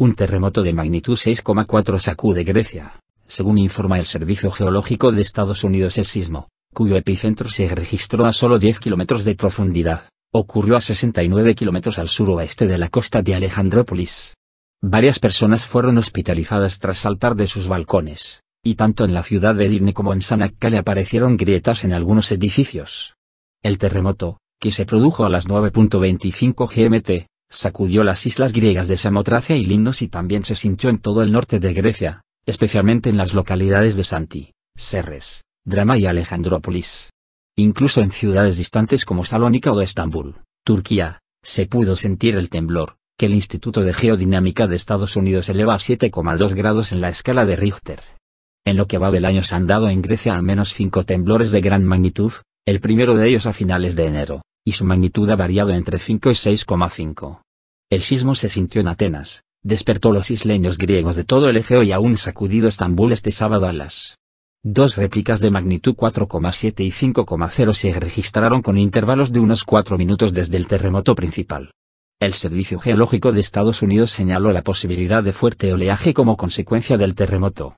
Un terremoto de magnitud 6,4 sacude Grecia, según informa el Servicio Geológico de Estados Unidos el sismo, cuyo epicentro se registró a solo 10 kilómetros de profundidad, ocurrió a 69 kilómetros al suroeste de la costa de Alejandrópolis. Varias personas fueron hospitalizadas tras saltar de sus balcones, y tanto en la ciudad de Edirne como en le aparecieron grietas en algunos edificios. El terremoto, que se produjo a las 9.25 GMT, sacudió las islas griegas de Samotracia y Limnos y también se sintió en todo el norte de Grecia, especialmente en las localidades de Santi, Serres, Drama y Alejandrópolis. Incluso en ciudades distantes como Salónica o Estambul, Turquía, se pudo sentir el temblor, que el Instituto de Geodinámica de Estados Unidos eleva a 7,2 grados en la escala de Richter. En lo que va del año se han dado en Grecia al menos cinco temblores de gran magnitud, el primero de ellos a finales de enero, su magnitud ha variado entre 5 y 6,5. El sismo se sintió en Atenas, despertó los isleños griegos de todo el Egeo y aún sacudido Estambul este sábado a las Dos réplicas de magnitud 4,7 y 5,0 se registraron con intervalos de unos 4 minutos desde el terremoto principal. El Servicio Geológico de Estados Unidos señaló la posibilidad de fuerte oleaje como consecuencia del terremoto.